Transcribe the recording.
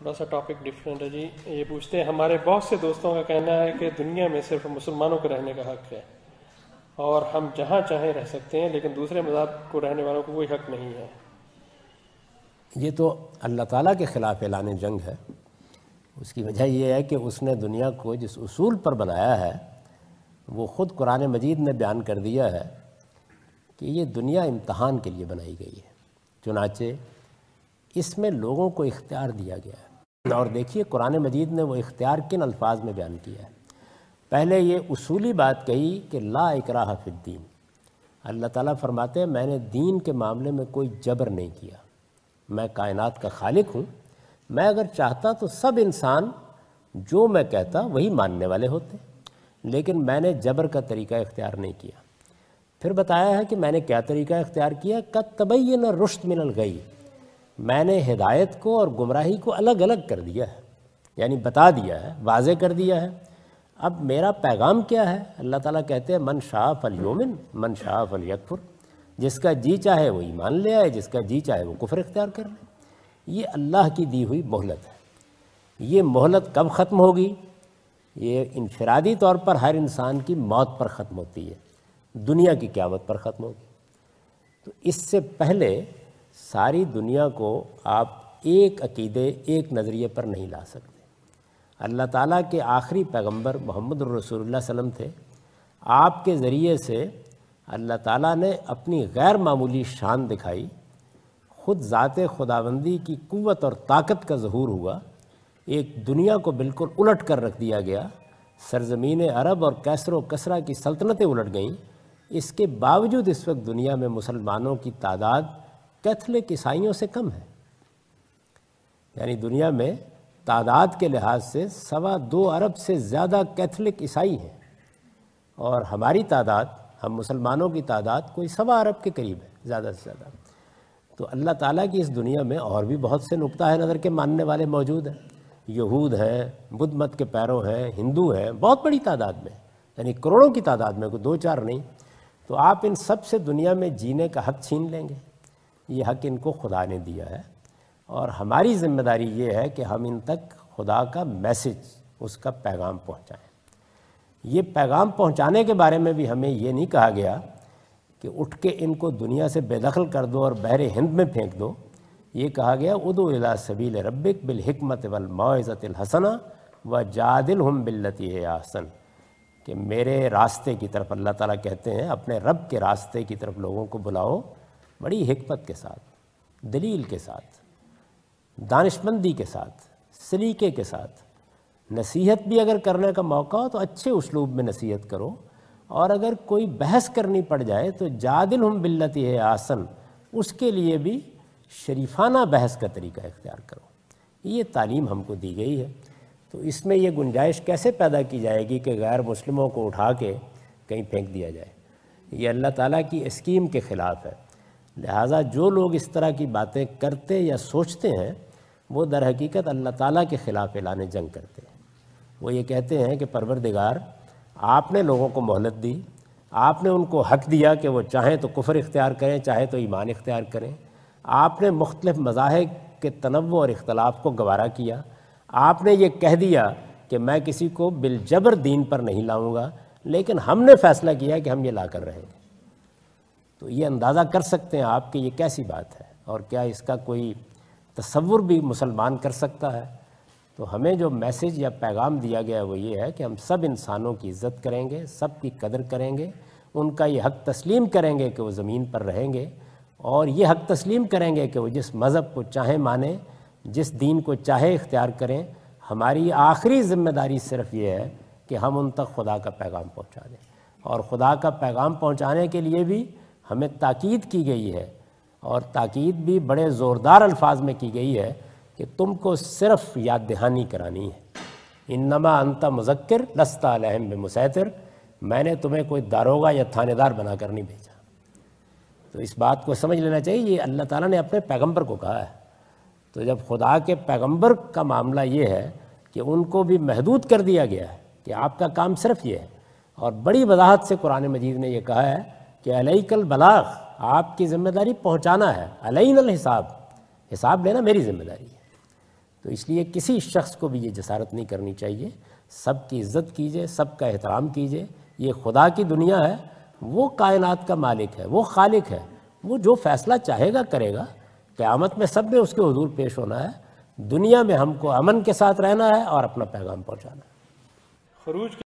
थोड़ा सा topic different है जी ये पूछते हैं हमारे बहुत से दोस्तों का कहना है कि दुनिया में सिर्फ मुसलमानों को रहने का हक है और हम जहाँ चाहें रह सकते हैं लेकिन दूसरे मजहब को रहने वालों को कोई हक नहीं है ये तो अल्लाह ताला के ख़िलाफ़ ऐलान जंग है उसकी वजह यह है कि उसने दुनिया को जिस उसूल पर बनाया है वो ख़ुद कुरान मजीद ने बयान कर दिया है कि ये दुनिया इम्तहान के लिए बनाई गई है चुनाचे इसमें लोगों को इख्तियार दिया गया है और देखिए कुरान मजीद ने वो इख्तियार किन अल्फाज में बयान किया है पहले ये उसूली बात कही कि ला इकराह दीन अल्लाह ताला फरमाते हैं मैंने दीन के मामले में कोई जबर नहीं किया मैं कायनात का खालिक हूँ मैं अगर चाहता तो सब इंसान जो मैं कहता वही मानने वाले होते लेकिन मैंने जबर का तरीका इख्तियार नहीं किया फिर बताया है कि मैंने क्या तरीका इख्तियार किया तबैन रुश्त मिनल गई मैंने हिदायत को और गुमराही को अलग अलग कर दिया है यानी बता दिया है वाज कर दिया है अब मेरा पैगाम क्या है अल्लाह ताला कहते हैं मन शाह फलयोमिन मन शाह फलयकफुर जिसका जी चाहे वो ईमान ले आए जिसका जी चाहे वो कुफर इख्तियार कर ले ये अल्लाह की दी हुई मोहलत है ये मोहलत कब ख़त्म होगी ये इनफरादी तौर पर हर इंसान की मौत पर ख़त्म होती है दुनिया की क्यामत पर ख़त्म होगी तो इससे पहले सारी दुनिया को आप एक अकीदे एक नज़रिए पर नहीं ला सकते अल्लाह ताला के आखिरी पैगंबर मोहम्मद रसूलुल्लाह सल्लम थे आपके ज़रिए से अल्लाह ताला ने अपनी गैर मामूली शान दिखाई खुद ज़ात खुदाबंदी की कुत और ताकत का जहूर हुआ एक दुनिया को बिल्कुल उलट कर रख दिया गया सरजमीन अरब और कैसर कसरा की सल्तनतें उलट गईं इसके बावजूद इस वक्त दुनिया में मुसलमानों की तादाद कैथलिक ईसाइयों से कम है यानी दुनिया में तादाद के लिहाज से सवा दो अरब से ज़्यादा कैथलिक ईसाई हैं और हमारी तादाद हम मुसलमानों की तादाद कोई सवा अरब के करीब है ज़्यादा से ज़्यादा तो अल्लाह ताला की इस दुनिया में और भी बहुत से नुकता है नज़र के मानने वाले मौजूद हैं यहूद हैं बुद्ध मत के पैरों हैं हिंदू हैं बहुत बड़ी तादाद में यानी करोड़ों की तादाद में कोई दो चार नहीं तो आप इन सब से दुनिया में जीने का हक छीन लेंगे ये हक इनको खुदा ने दिया है और हमारी जिम्मेदारी ये है कि हम इन तक खुदा का मैसेज उसका पैगाम पहुंचाएं ये पैगाम पहुंचाने के बारे में भी हमें ये नहीं कहा गया कि उठ के इनको दुनिया से बेदखल कर दो और बहरे हिंद में फेंक दो ये कहा गया उदो अला सबील रबिक बिलहमत हसना व जादिल हम बिल्लती है आसन कि मेरे रास्ते की तरफ अल्लाह ताला कहते हैं अपने रब के रास्ते की तरफ लोगों को बुलाओ बड़ी हमत के साथ दलील के साथ दानशमंदी के साथ सलीके के साथ नसीहत भी अगर करने का मौका हो तो अच्छे उसलूब में नसीहत करो और अगर कोई बहस करनी पड़ जाए तो जादिल हम बिल्लती है आसन उसके लिए भी शरीफाना बहस का तरीका इख्तियार करो ये तालीम हमको दी गई है तो इसमें यह गुंजाइश कैसे पैदा की जाएगी कि गैर मुस्लिमों को उठा के कहीं फेंक दिया जाए ये अल्लाह ताला की स्कीम के ख़िलाफ़ है लिहाजा जो लोग इस तरह की बातें करते या सोचते हैं वो दर हकीकत अल्लाह ताला के ख़िलाफ़ एलान जंग करते हैं वो ये कहते हैं कि परवरदिगार आपने लोगों को मोहलत दी आपने उनको हक दिया कि वो चाहें तो कुफर इख्तियार करें चाहे तो ईमान इख्तियार करें आपने मुख्तलिफ़ मज़ाहब के तनव और इख्तलाफ को गवारा किया आपने ये कह दिया कि मैं किसी को बिलजबर दीन पर नहीं लाऊंगा लेकिन हमने फ़ैसला किया कि हम ये ला कर रहेंगे तो ये अंदाज़ा कर सकते हैं आप कि ये कैसी बात है और क्या इसका कोई तस्वुर भी मुसलमान कर सकता है तो हमें जो मैसेज या पैगाम दिया गया है वो ये है कि हम सब इंसानों की इज़्ज़त करेंगे सब की कदर करेंगे उनका ये हक तस्लीम करेंगे कि वो ज़मीन पर रहेंगे और ये हक तस्लीम करेंगे कि वो जिस मज़हब को चाहे माने जिस दीन को चाहे इख्तियार करें हमारी आखिरी ज़िम्मेदारी सिर्फ ये है कि हम उन तक खुदा का पैगाम पहुँचा दें और ख़ुदा का पैगाम पहुँचाने के लिए भी हमें ताकीद की गई है और ताकीद भी बड़े ज़ोरदार अल्फाज में की गई है कि तुमको सिर्फ याद दहानी करानी है इन नमा अंता मुजक्र लस्ता बे मुसैतर मैंने तुम्हें कोई दारोगा या थानेदार बना कर नहीं भेजा तो इस बात को समझ लेना चाहिए ये अल्लाह ताला ने अपने पैगंबर को कहा है तो जब खुदा के पैगंबर का मामला ये है कि उनको भी महदूद कर दिया गया है कि आपका काम सिर्फ ये है और बड़ी वजाहत से कुरान मजीद ने यह कहा है कि अलैकल बलाग आपकी ज़िम्मेदारी पहुँचाना है अलैन हिसाब हिसाब लेना मेरी ज़िम्मेदारी है तो इसलिए किसी शख्स को भी ये जसारत नहीं करनी चाहिए सब की इज्जत कीजिए सब का एहतराम कीजिए ये खुदा की दुनिया है वो कायनात का मालिक है वो खालिक है वो जो फ़ैसला चाहेगा करेगा क़्यामत में सब में उसके हजूर पेश होना है दुनिया में हमको अमन के साथ रहना है और अपना पैगाम पहुँचाना है खरूज